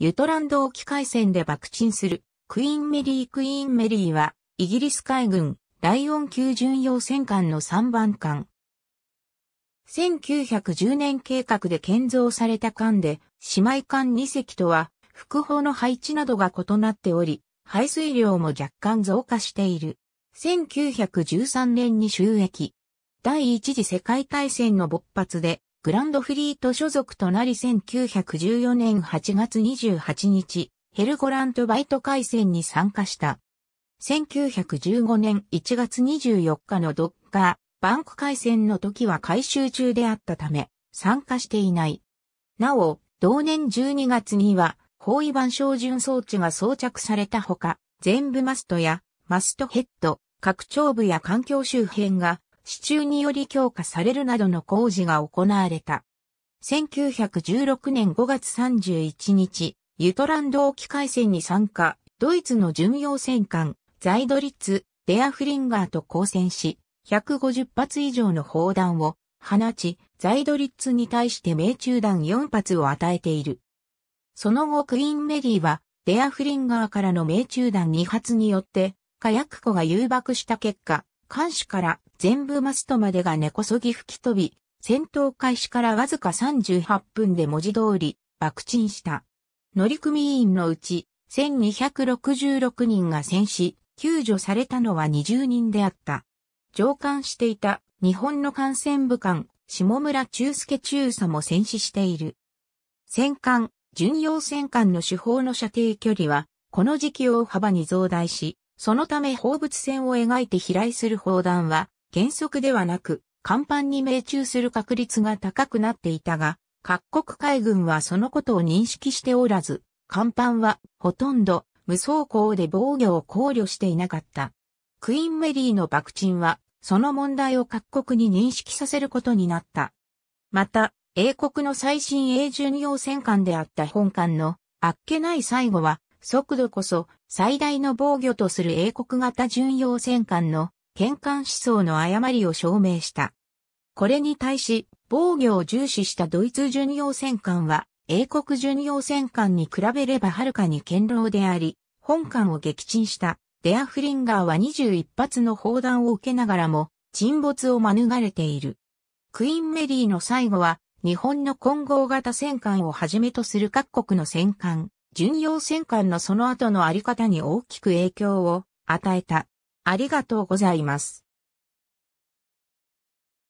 ユトランド沖海戦で爆沈するクイーンメリー・クイーンメリーはイギリス海軍ライオン級巡洋戦艦の3番艦。1910年計画で建造された艦で姉妹艦2隻とは副砲の配置などが異なっており、排水量も若干増加している。1913年に収益。第一次世界大戦の勃発でグランドフリート所属となり1914年8月28日、ヘルゴラントバイト海戦に参加した。1915年1月24日のドッカー、バンク海戦の時は回収中であったため、参加していない。なお、同年12月には、包囲板照準装置が装着されたほか、全部マストや、マストヘッド、拡張部や環境周辺が支柱により強化されるなどの工事が行われた。1916年5月31日、ユトランド沖海戦に参加、ドイツの巡洋戦艦、ザイドリッツ、デアフリンガーと交戦し、150発以上の砲弾を放ち、ザイドリッツに対して命中弾4発を与えている。その後クイーンメリーは、デアフリンガーからの命中弾2発によって、火薬庫が誘爆した結果、艦首から全部マストまでが根こそぎ吹き飛び、戦闘開始からわずか38分で文字通り、爆沈した。乗組員のうち、1266人が戦死、救助されたのは20人であった。上官していた日本の艦船部艦、下村中介中佐も戦死している。戦艦、巡洋戦艦の主砲の射程距離は、この時期を大幅に増大し、そのため放物線を描いて飛来する砲弾は、原則ではなく、甲板に命中する確率が高くなっていたが、各国海軍はそのことを認識しておらず、甲板はほとんど無装甲で防御を考慮していなかった。クイーンメリーの爆沈は、その問題を各国に認識させることになった。また、英国の最新鋭巡洋戦艦であった本艦の、あっけない最後は、速度こそ最大の防御とする英国型巡洋戦艦の権官思想の誤りを証明した。これに対し、防御を重視したドイツ巡洋戦艦は、英国巡洋戦艦に比べればはるかに堅牢であり、本艦を撃沈したデアフリンガーは21発の砲弾を受けながらも、沈没を免れている。クイーンメリーの最後は、日本の混合型戦艦をはじめとする各国の戦艦、巡洋戦艦のその後のあり方に大きく影響を与えた。ありがとうございます。